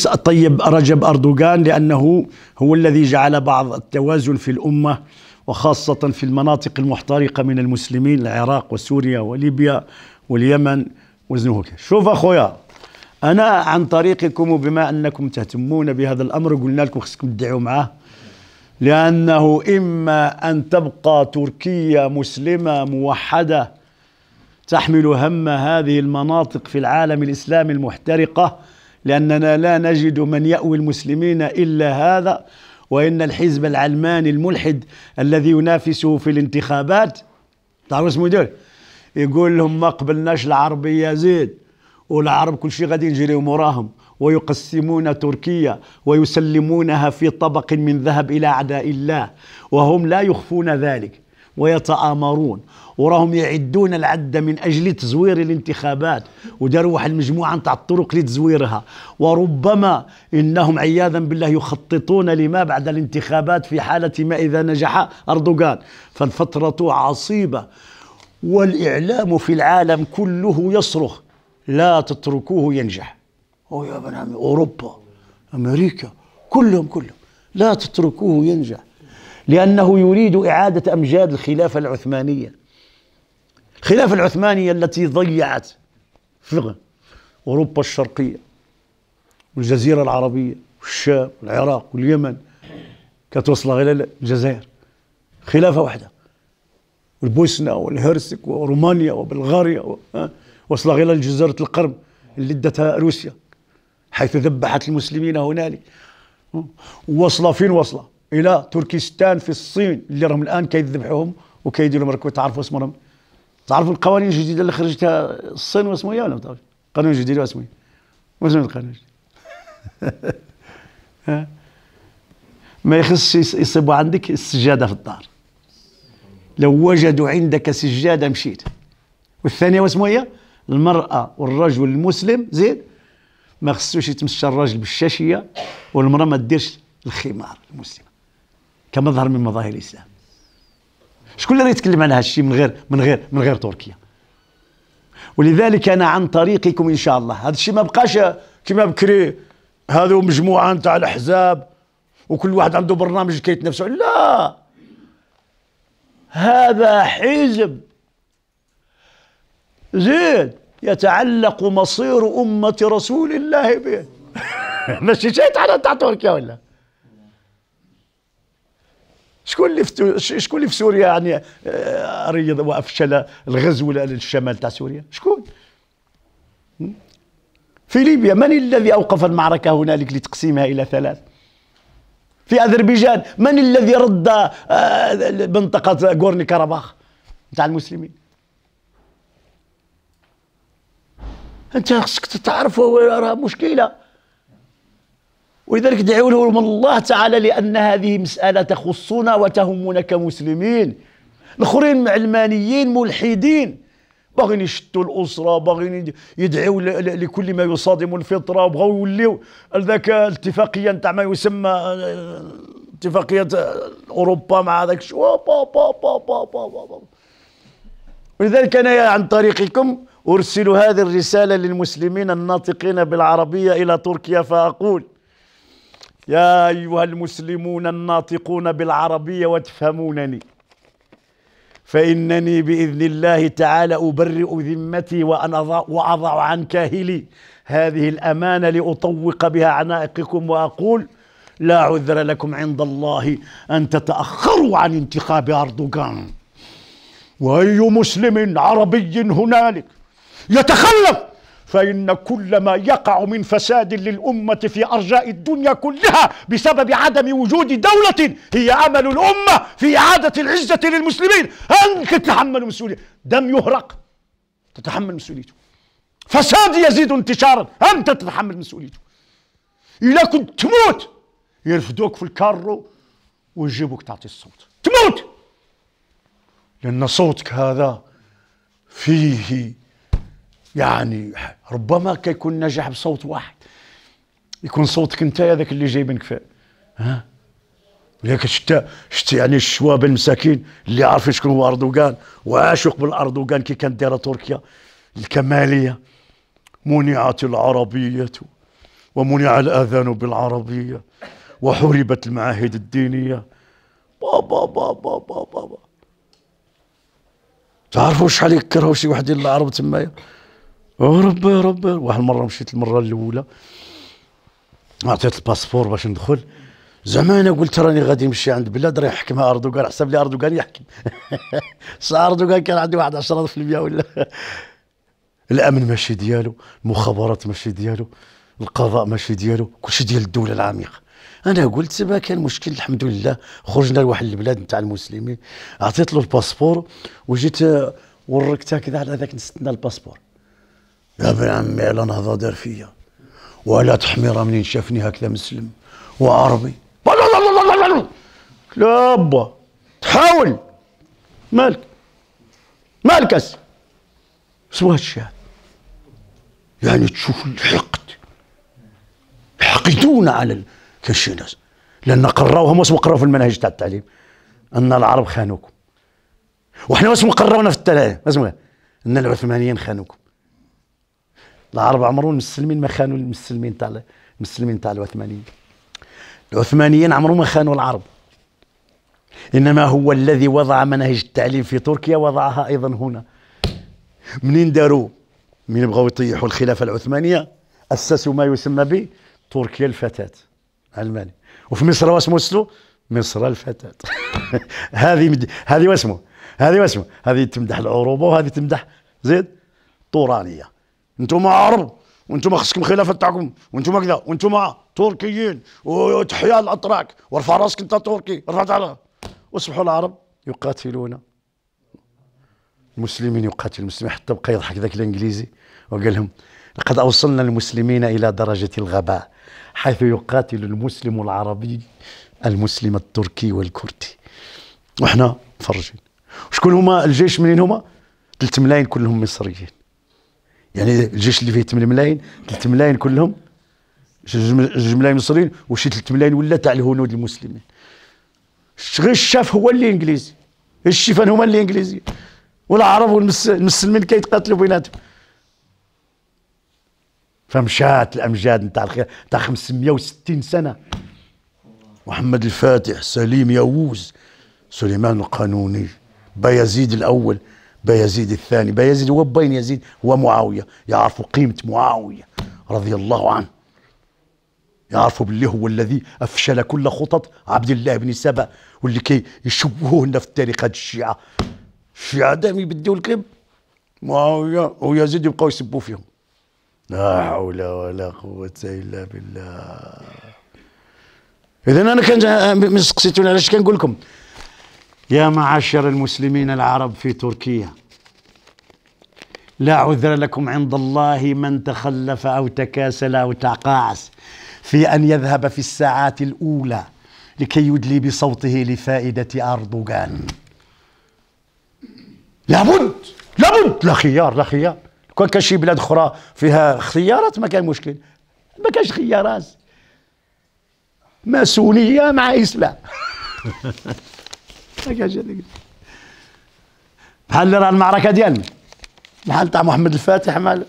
الرئيس الطيب رجب أردوغان لأنه هو الذي جعل بعض التوازن في الأمة وخاصة في المناطق المحترقة من المسلمين العراق وسوريا وليبيا واليمن وزنه شوف أخويا أنا عن طريقكم وبما أنكم تهتمون بهذا الأمر قلنا لكم خصكم تدعوا معه لأنه إما أن تبقى تركيا مسلمة موحدة تحمل هم هذه المناطق في العالم الإسلامي المحترقة لأننا لا نجد من يأوي المسلمين إلا هذا وإن الحزب العلماني الملحد الذي ينافسه في الانتخابات تعرف اسمه دول يقول لهم ما قبلناش العربية زيد والعرب كل شيء غادي نجري وراهم ويقسمون تركيا ويسلمونها في طبق من ذهب إلى أعداء الله وهم لا يخفون ذلك ويتآمرون وراهم يعدون العدة من أجل تزوير الانتخابات وداروا واحد المجموعة نتاع الطرق لتزويرها وربما إنهم عياذا بالله يخططون لما بعد الانتخابات في حالة ما إذا نجح أردوغان فالفترة عصيبة والإعلام في العالم كله يصرخ لا تتركوه ينجح أو يا عمي أوروبا أمريكا كلهم كلهم لا تتركوه ينجح لأنه يريد إعادة أمجاد الخلافة العثمانية الخلافة العثمانية التي ضيعت في أوروبا الشرقية والجزيرة العربية والشام والعراق واليمن كتوصل إلى الجزائر خلافة واحدة والبوسنة والهرسك ورومانيا وبلغاريا وصل إلى لجزيرة القرم اللي ادتها روسيا حيث ذبحت المسلمين هنالك وصل فين وصل الى تركستان في الصين اللي راهم الان كيذبحوهم وكيديروا مركب تعرفوا اسمهم تعرفوا القوانين الجديده اللي خرجتها الصين واسمها ولا ما تعرفش قانون جديد واسمي إيه؟ واسم إيه القانون الجديد ما يخصش يصيبوا عندك السجاده في الدار لو وجدوا عندك سجاده مشيت والثانيه واسمها إيه؟ هي المراه والرجل المسلم زين ما خصوش يتمشى الراجل بالشاشيه والمراه ما ديرش الخمار المسلمه كمظهر من مظاهر الاسلام شكون اللي يتكلم عن هالشيء من غير من غير من غير تركيا ولذلك انا عن طريقكم ان شاء الله هذا الشيء ما بقاش كما بكري هذو مجموعه نتاع الاحزاب وكل واحد عنده برنامج كيتنافسوا لا هذا حزب زيد يتعلق مصير امه رسول الله به ماشي شيء تاع تركيا ولا شكون اللي في شكون اللي في سوريا يعني آه، ريض وافشل الغزو للشمال تاع سوريا شكون في ليبيا من الذي اوقف المعركه هنالك لتقسيمها الى ثلاث في اذربيجان من الذي رد آه، منطقه غورني كرباخ تاع المسلمين انت خصك تعرف آه، راه مشكله ولذلك دعوا لهم الله تعالى لأن هذه مسألة تخصنا وتهمنا كمسلمين الاخرين علمانيين ملحدين باغيين يشتوا الاسره باغيين يدعوا لكل ما يصادم الفطره وبغاو يوليو ذاك الاتفاقيه نتاع ما يسمى اتفاقيه اوروبا مع ذاك شو با با با با با با ولذلك انا عن طريقكم ارسل هذه الرساله للمسلمين الناطقين بالعربيه الى تركيا فاقول يا أيها المسلمون الناطقون بالعربية وتفهمونني فإنني بإذن الله تعالى أبرئ ذمتي وأضع عن كاهلي هذه الأمانة لأطوق بها عنائقكم وأقول لا عذر لكم عند الله أن تتأخروا عن انتخاب أردوغان وأي مسلم عربي هنالك يتخلف فإن كل ما يقع من فساد للأمة في أرجاء الدنيا كلها بسبب عدم وجود دولة هي أمل الأمة في إعادة العزة للمسلمين أنت تتحمل مسؤولية دم يهرق تتحمل مسؤوليته فساد يزيد انتشارا أنت تتحمل مسؤوليته إذا كنت تموت يرفدوك في الكارو ويجيبوك تعطي الصوت تموت لأن صوتك هذا فيه يعني ربما كيكون نجح بصوت واحد يكون صوتك انت هذاك اللي جايبن فيه ها ياك شتا شتا يعني الشواب المساكين اللي عارفين شكون هو اردوغان وعاشق بالاردوغان كي كانت دايره تركيا الكماليه منعت العربيه ومنع الاذان بالعربيه وحربت المعاهد الدينيه بابا بابا بابا بابا تعرفوا شحال يكرهوا شي واحد العرب تمايا ربي ربي واحد المره مشيت المره الاولى عطيت الباسبور باش ندخل زعما انا قلت راني غادي نمشي عند بلاد راه يحكمها اردوغان حسب لي اردوغان يحكم صح اردوغان كان عنده واحد 10% ولا الامن ماشي ديالو المخابرات ماشي ديالو القضاء ماشي ديالو كلشي ديال الدوله العميقه انا قلت سبا كان مشكل الحمد لله خرجنا لواحد البلاد نتاع المسلمين عطيت له الباسبور وجيت وركتها كذا على ذاك نستنى الباسبور يا ابن عمي على نهضه دار فيا ولا تحميره منين شافني هكذا مسلم وعربي لا با تحاول مالك مالك اسي سوا هادشي يعني تشوف الحقد يحقدون على كاين ناس لان قراوهم واش مقراو في المنهج تاع التعليم ان العرب خانوكم وحنا واش مقراونا في التلاميذ اسمع ان العثمانيين خانوكم العرب عمرهم المسلمين ما خانوا المسلمين تاع المسلمين تاع العثمانيين العثمانيين عمرهم ما خانوا العرب انما هو الذي وضع مناهج التعليم في تركيا وضعها ايضا هنا منين داروا من بغاو يطيحوا الخلافه العثمانيه اسسوا ما يسمى به تركيا الفتاه علماني وفي مصر واسمو سلو مصر الفتاه هذه مد... هذه واسمو هذه واسمو هذه تمدح العروبه وهذه تمدح زيد طورانيه انتم عرب وانتم خصكم خلافه تاعكم وانتم كذا وانتم تركيين وتحيا الاتراك وارفع راسك انت تركي رفعت على اصبحوا العرب يقاتلون المسلمين يقاتل المسلمين حتى بقى يضحك ذاك الانجليزي وقال لهم لقد اوصلنا المسلمين الى درجه الغباء حيث يقاتل المسلم العربي المسلم التركي والكردي وحنا فرجين وشكون هما الجيش منين هما 3 ملايين كلهم مصريين يعني الجيش اللي فيه 8 ملايين 3 ملايين كلهم جوج ملايين مصريين وشي 3 ملايين ولا تاع الهنود المسلمين غير الشاف هو اللي انجليزي الشيفان هما اللي انجليزي والعرب والمسلمين كيتقاتلوا بيناتهم فمشات الامجاد نتاع الخير نتاع 560 سنه محمد الفاتح سليم ياووز سليمان القانوني بايزيد الاول بيزيد الثاني بيزيد هو بين يزيد هو معاوية يعرفوا قيمة معاوية رضي الله عنه يعرفوا باللي هو الذي أفشل كل خطط عبد الله بن سبأ واللي كي يشبهوه لنا في التاريخ هاد الشيعة الشيعة دائما يبدوا الكذب معاوية ويزيد يبقاو يسبوا فيهم لا حول ولا قوة إلا بالله إذا أنا كان من سقسيتوني علاش كنقول لكم يا معاشر المسلمين العرب في تركيا لا عذر لكم عند الله من تخلف أو تكاسل أو تقاعس في أن يذهب في الساعات الأولى لكي يدلي بصوته لفائدة أردوغان لابد لابد لا خيار لا خيار كون كان شي بلاد اخرى فيها خيارات ما كان مشكل ما كانش خيارات ماسونيه مع اسلام بحال اللي راه المعركه ديالنا بحال تاع محمد الفاتح مال